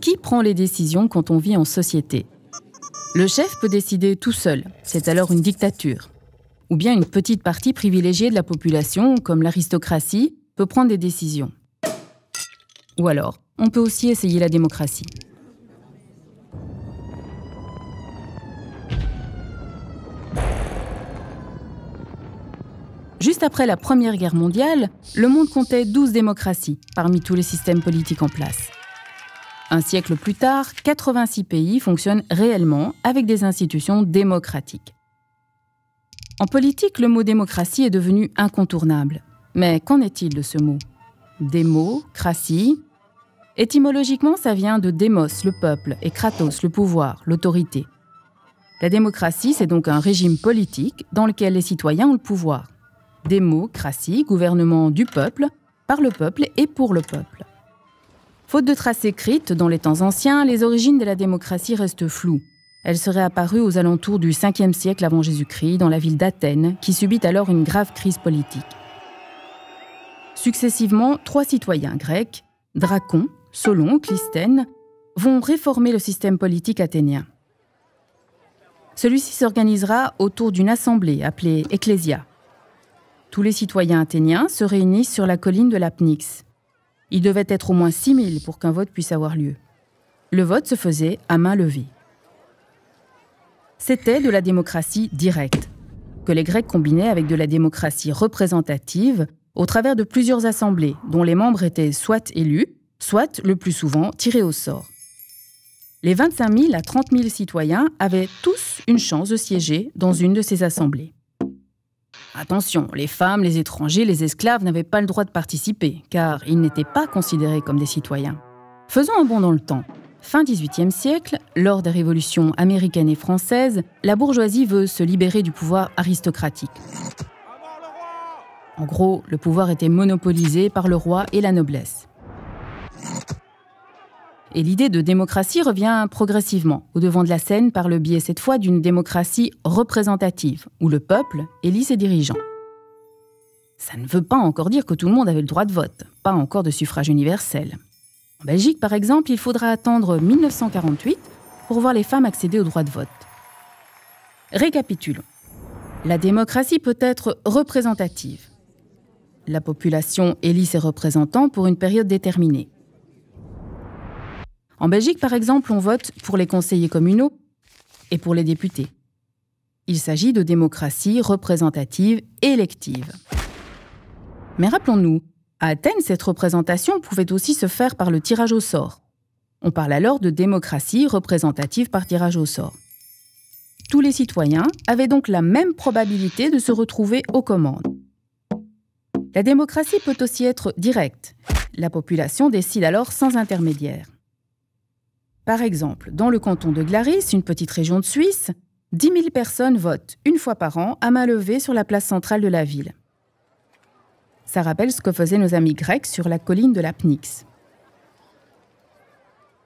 Qui prend les décisions quand on vit en société Le chef peut décider tout seul, c'est alors une dictature. Ou bien une petite partie privilégiée de la population, comme l'aristocratie, peut prendre des décisions. Ou alors, on peut aussi essayer la démocratie. Juste après la Première Guerre mondiale, le monde comptait 12 démocraties parmi tous les systèmes politiques en place. Un siècle plus tard, 86 pays fonctionnent réellement avec des institutions démocratiques. En politique, le mot démocratie est devenu incontournable. Mais qu'en est-il de ce mot Démocratie Étymologiquement, ça vient de démos, le peuple, et kratos, le pouvoir, l'autorité. La démocratie, c'est donc un régime politique dans lequel les citoyens ont le pouvoir. Démocratie, gouvernement du peuple, par le peuple et pour le peuple. Faute de traces écrites dans les temps anciens, les origines de la démocratie restent floues. Elle serait apparue aux alentours du 5e siècle avant Jésus-Christ dans la ville d'Athènes, qui subit alors une grave crise politique. Successivement, trois citoyens grecs, Dracon, Solon, Clisthène, vont réformer le système politique athénien. Celui-ci s'organisera autour d'une assemblée appelée Ecclesia. Tous les citoyens athéniens se réunissent sur la colline de l'Apnix, il devait être au moins 6 000 pour qu'un vote puisse avoir lieu. Le vote se faisait à main levée. C'était de la démocratie directe, que les Grecs combinaient avec de la démocratie représentative au travers de plusieurs assemblées dont les membres étaient soit élus, soit le plus souvent tirés au sort. Les 25 000 à 30 000 citoyens avaient tous une chance de siéger dans une de ces assemblées. Attention, les femmes, les étrangers, les esclaves n'avaient pas le droit de participer, car ils n'étaient pas considérés comme des citoyens. Faisons un bond dans le temps. Fin XVIIIe siècle, lors des révolutions américaines et françaises, la bourgeoisie veut se libérer du pouvoir aristocratique. En gros, le pouvoir était monopolisé par le roi et la noblesse. Et l'idée de démocratie revient progressivement au devant de la scène par le biais cette fois d'une démocratie représentative, où le peuple élit ses dirigeants. Ça ne veut pas encore dire que tout le monde avait le droit de vote, pas encore de suffrage universel. En Belgique, par exemple, il faudra attendre 1948 pour voir les femmes accéder au droit de vote. Récapitulons. La démocratie peut être représentative. La population élit ses représentants pour une période déterminée. En Belgique, par exemple, on vote pour les conseillers communaux et pour les députés. Il s'agit de démocratie représentative élective. Mais rappelons-nous, à Athènes, cette représentation pouvait aussi se faire par le tirage au sort. On parle alors de démocratie représentative par tirage au sort. Tous les citoyens avaient donc la même probabilité de se retrouver aux commandes. La démocratie peut aussi être directe. La population décide alors sans intermédiaire. Par exemple, dans le canton de Glaris, une petite région de Suisse, 10 000 personnes votent une fois par an à main levée sur la place centrale de la ville. Ça rappelle ce que faisaient nos amis grecs sur la colline de la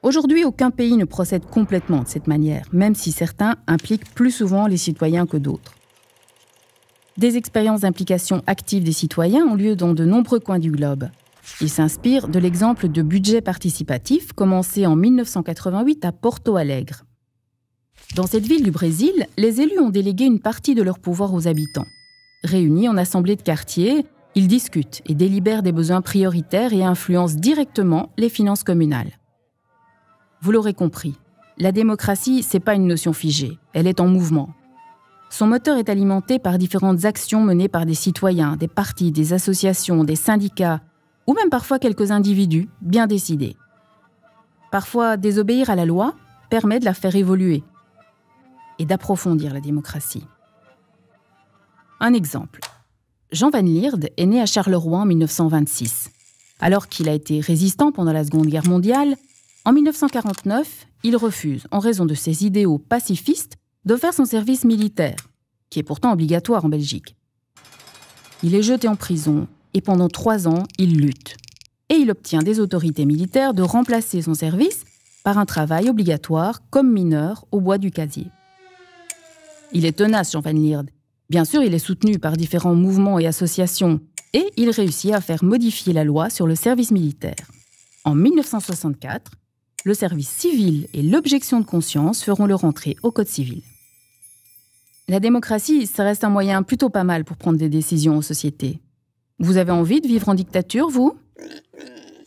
Aujourd'hui, aucun pays ne procède complètement de cette manière, même si certains impliquent plus souvent les citoyens que d'autres. Des expériences d'implication active des citoyens ont lieu dans de nombreux coins du globe, il s'inspire de l'exemple de budget participatif commencé en 1988 à Porto Alegre. Dans cette ville du Brésil, les élus ont délégué une partie de leur pouvoir aux habitants. Réunis en assemblée de quartier, ils discutent et délibèrent des besoins prioritaires et influencent directement les finances communales. Vous l'aurez compris, la démocratie, n'est pas une notion figée, elle est en mouvement. Son moteur est alimenté par différentes actions menées par des citoyens, des partis, des associations, des syndicats, ou même parfois quelques individus bien décidés. Parfois, désobéir à la loi permet de la faire évoluer et d'approfondir la démocratie. Un exemple. Jean Van Lierde est né à Charleroi en 1926. Alors qu'il a été résistant pendant la Seconde Guerre mondiale, en 1949, il refuse, en raison de ses idéaux pacifistes, de faire son service militaire, qui est pourtant obligatoire en Belgique. Il est jeté en prison, et pendant trois ans, il lutte. Et il obtient des autorités militaires de remplacer son service par un travail obligatoire comme mineur au bois du casier. Il est tenace, Jean Van Lierde. Bien sûr, il est soutenu par différents mouvements et associations, et il réussit à faire modifier la loi sur le service militaire. En 1964, le service civil et l'objection de conscience feront leur entrée au Code civil. La démocratie, ça reste un moyen plutôt pas mal pour prendre des décisions en société. Vous avez envie de vivre en dictature, vous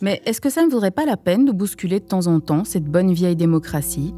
Mais est-ce que ça ne vaudrait pas la peine de bousculer de temps en temps cette bonne vieille démocratie